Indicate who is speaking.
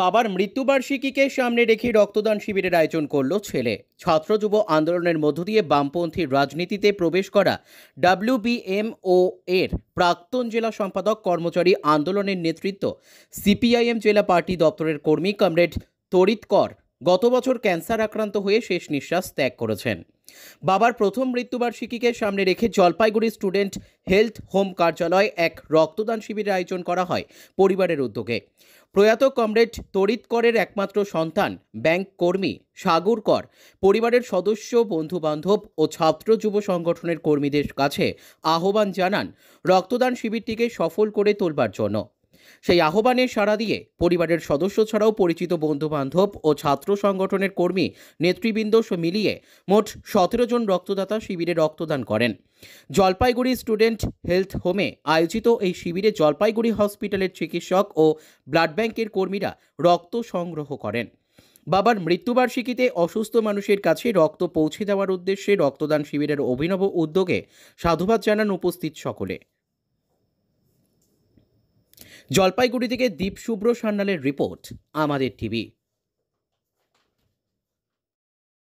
Speaker 1: বাবার মৃত্যুবার্ষিকীকে সামনে রেখে রক্তদান শিবিরের আয়োজন করল ছেলে ছাত্র যুব আন্দোলনের মধ্য দিয়ে বামপন্থী রাজনীতিতে প্রবেশ করা ডাব্লিউবিএমও এর প্রাক্তন জেলা সম্পাদক কর্মচারী আন্দোলনের নেতৃত্ব সিপিআইএম জেলা পার্টি দপ্তরের কর্মী কমরেড তরিতকর কর গত বছর ক্যান্সার আক্রান্ত হয়ে শেষ নিঃশ্বাস ত্যাগ করেছেন বাবার প্রথম মৃত্যুবার্ষিকীকে সামনে রেখে জলপাইগুড়ি স্টুডেন্ট হেলথ হোম কার্যালয় এক রক্তদান শিবিরের আয়োজন করা হয় পরিবারের উদ্যোগে প্রয়াত কমরেড তড়িৎ করের একমাত্র সন্তান ব্যাংক কর্মী সাগর কর পরিবারের সদস্য বন্ধুবান্ধব ও ছাত্র যুব সংগঠনের কর্মীদের কাছে আহ্বান জানান রক্তদান শিবিরটিকে সফল করে তোলবার জন্য সেই আহ্বানের সাড়া দিয়ে পরিবারের সদস্য ছাড়াও পরিচিত বন্ধুবান্ধব ও ছাত্র সংগঠনের কর্মী নেতৃবৃন্দ মিলিয়ে মোট সতেরো জন রক্তদাতা শিবিরে রক্তদান করেন জলপাইগুড়ি স্টুডেন্ট হেলথ হোমে আয়োজিত এই শিবিরে জলপাইগুড়ি হসপিটালের চিকিৎসক ও ব্লাড ব্যাংকের কর্মীরা রক্ত সংগ্রহ করেন বাবার মৃত্যুবার্ষিকীতে অসুস্থ মানুষের কাছে রক্ত পৌঁছে দেওয়ার উদ্দেশ্যে রক্তদান শিবিরের অভিনব উদ্যোগে সাধুবাদ জানান উপস্থিত সকলে জলপাইগুড়ি থেকে শুভ্র সান্যালের রিপোর্ট আমাদের টিভি